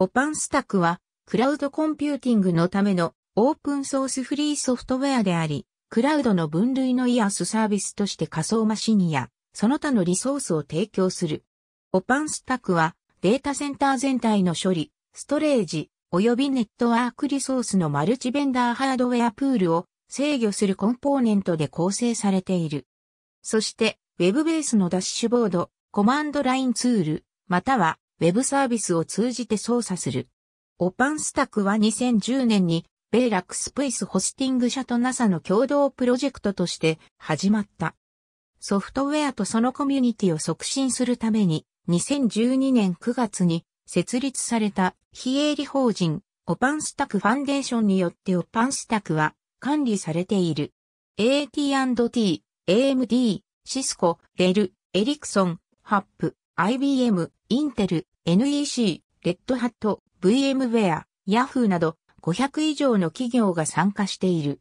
オパンスタックは、クラウドコンピューティングのためのオープンソースフリーソフトウェアであり、クラウドの分類のイアスサービスとして仮想マシンや、その他のリソースを提供する。オパンスタックは、データセンター全体の処理、ストレージ、及びネットワークリソースのマルチベンダーハードウェアプールを制御するコンポーネントで構成されている。そして、ウェブベースのダッシュボード、コマンドラインツール、またはウェブサービスを通じて操作する。オパンスタクは2010年に、ベラックスプイスホスティング社と NASA の共同プロジェクトとして始まった。ソフトウェアとそのコミュニティを促進するために、2012年9月に設立された非営利法人オパンスタクファンデーションによってオパンスタクは管理されている。AT&T、AMD、シスコ、デル、エリクソン、ハップ、IBM、インテル、NEC、レッドハット、VMware、Yahoo など500以上の企業が参加している。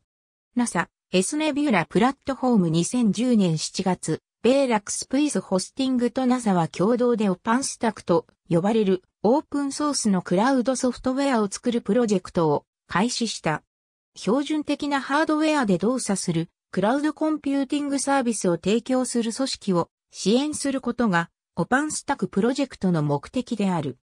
NASA、エスネビューラプラットフォーム2010年7月、ベーラクスプイズホスティングと NASA は共同でオパンスタクと呼ばれるオープンソースのクラウドソフトウェアを作るプロジェクトを開始した。標準的なハードウェアで動作するクラウドコンピューティングサービスを提供する組織を支援することがオパンスタクプロジェクトの目的である。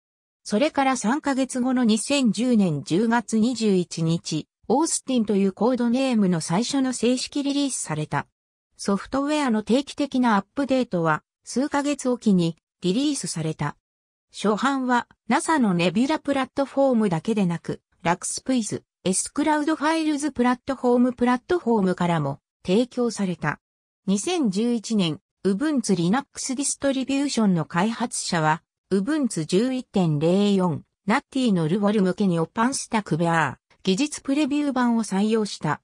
それから3ヶ月後の2010年10月21日、オースティンというコードネームの最初の正式リリースされた。ソフトウェアの定期的なアップデートは数ヶ月おきにリリースされた。初版は NASA のネビュラプラットフォームだけでなく、ラクスプイズ、エスクラウドファイルズプラットフォームプラットフォームからも提供された。2011年 Ubuntu Linux ディストリビューションの開発者は、Ubuntu 11.04、ナッティのルボル向けにオパンスタクベアー、技術プレビュー版を採用した。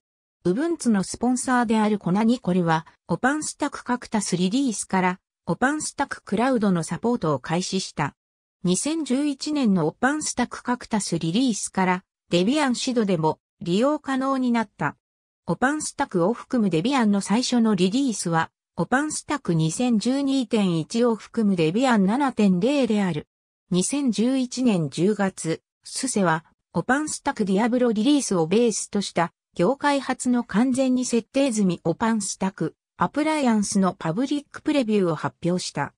Ubuntu のスポンサーであるコナニコルは、オパンスタクカクタスリリースから、オパンスタククラウドのサポートを開始した。2011年のオパンスタクカクタスリリースから、デビアンシドでも利用可能になった。オパンスタクを含むデビアンの最初のリリースは、オパンスタク2012.1を含むデビアン7.0である。2011年10月、スセは、オパンスタクディアブロリリースをベースとした、業界初の完全に設定済みオパンスタク、アプライアンスのパブリックプレビューを発表した。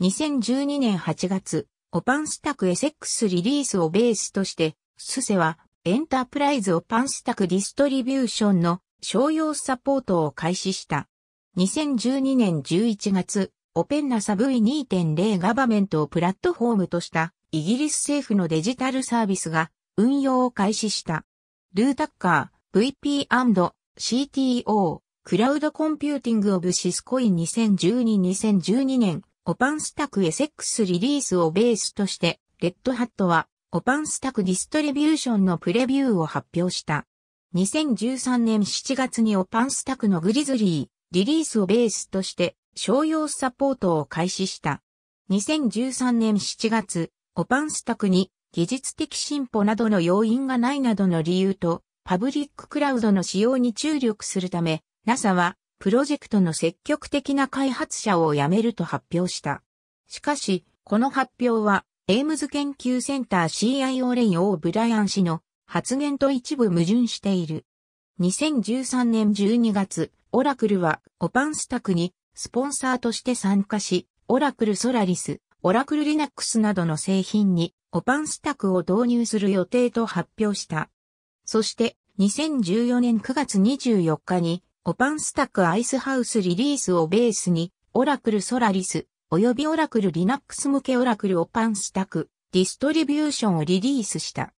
2012年8月、オパンスタク SX リリースをベースとして、スセは、エンタープライズオパンスタクディストリビューションの商用サポートを開始した。2012年11月、オペンナサ v イ2.0ガバメントをプラットフォームとしたイギリス政府のデジタルサービスが運用を開始した。ルータッカー、VP&CTO、クラウドコンピューティングオブシスコイン2012-2012年、オパンスタクエセックスリリースをベースとして、レッドハットは、オパンスタクディストリビューションのプレビューを発表した。2013年7月にオパンスタクのグリズリー、リリースをベースとして商用サポートを開始した。2013年7月、オパンスタクに技術的進歩などの要因がないなどの理由と、パブリッククラウドの使用に注力するため、NASA はプロジェクトの積極的な開発者を辞めると発表した。しかし、この発表は、エイムズ研究センター CIO レイ・オー・ブライアン氏の発言と一部矛盾している。2013年12月、オラクルは、オパンスタクに、スポンサーとして参加し、オラクルソラリス、オラクルリナックスなどの製品に、オパンスタクを導入する予定と発表した。そして、2014年9月24日に、オパンスタクアイスハウスリリースをベースに、オラクルソラリス、及びオラクルリナックス向けオラクルオパンスタク、ディストリビューションをリリースした。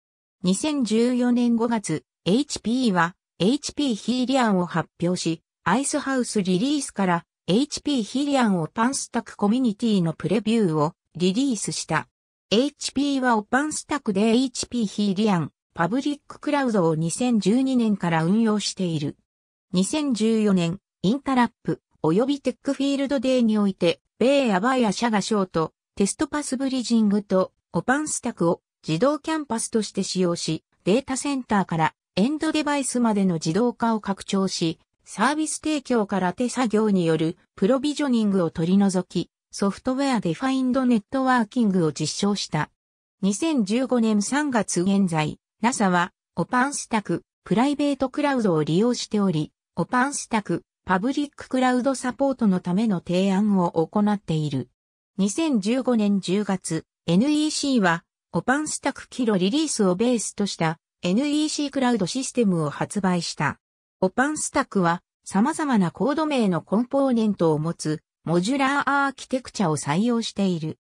2014年5月、HP は、HP ヒーリアンを発表し、アイスハウスリリースから HP ヒリアンオパンスタクコミュニティのプレビューをリリースした。HP はオパンスタクで HP ヒリアンパブリッククラウドを2012年から運用している。2014年、インタラップ及びテックフィールドデーにおいて、米アバイア社がショート、テストパスブリジングとオパンスタクを自動キャンパスとして使用し、データセンターからエンドデバイスまでの自動化を拡張し、サービス提供から手作業によるプロビジョニングを取り除き、ソフトウェアデファインドネットワーキングを実証した。2015年3月現在、NASA はオパンスタク、プライベートクラウドを利用しており、オパンスタク、パブリッククラウドサポートのための提案を行っている。2015年10月、NEC は、オパンスタクキロリリースをベースとした NEC クラウドシステムを発売した。オパンスタクは様々なコード名のコンポーネントを持つモジュラーアーキテクチャを採用している。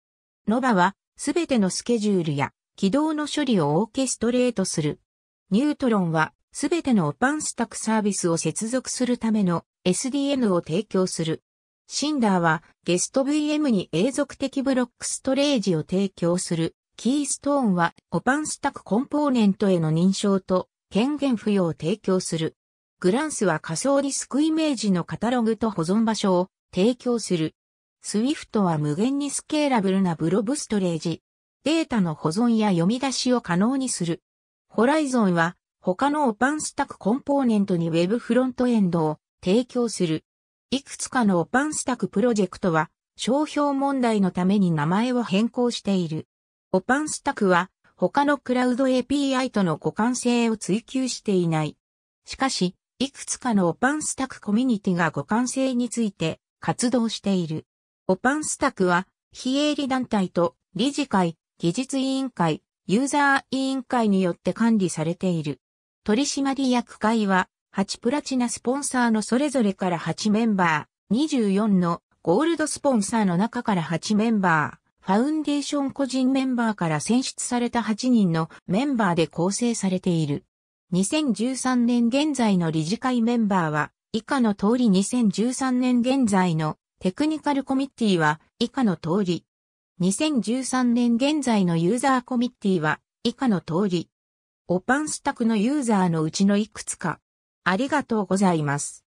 ノバはすべてのスケジュールや軌道の処理をオーケストレートする。ニュートロンはすべてのオパンスタクサービスを接続するための SDN を提供する。シンダーはゲスト VM に永続的ブロックストレージを提供する。キーストーンはオパンスタクコンポーネントへの認証と権限付与を提供する。グランスは仮想ディスクイメージのカタログと保存場所を提供する。Swift は無限にスケーラブルなブロブストレージ、データの保存や読み出しを可能にする。Horizon は他のオパンスタクコンポーネントに Web フロントエンドを提供する。いくつかのオパンスタクプロジェクトは商標問題のために名前を変更している。オパンスタクは他のクラウド API との互換性を追求していない。しかし、いくつかのオパンスタクコミュニティが互換性について活動している。オパンスタクは、非営利団体と理事会、技術委員会、ユーザー委員会によって管理されている。取締役会は、8プラチナスポンサーのそれぞれから8メンバー、24のゴールドスポンサーの中から8メンバー、ファウンデーション個人メンバーから選出された8人のメンバーで構成されている。2013年現在の理事会メンバーは、以下の通り2013年現在のテクニカルコミッティは以下の通り。2013年現在のユーザーコミッティは以下の通り。オパンスタクのユーザーのうちのいくつか。ありがとうございます。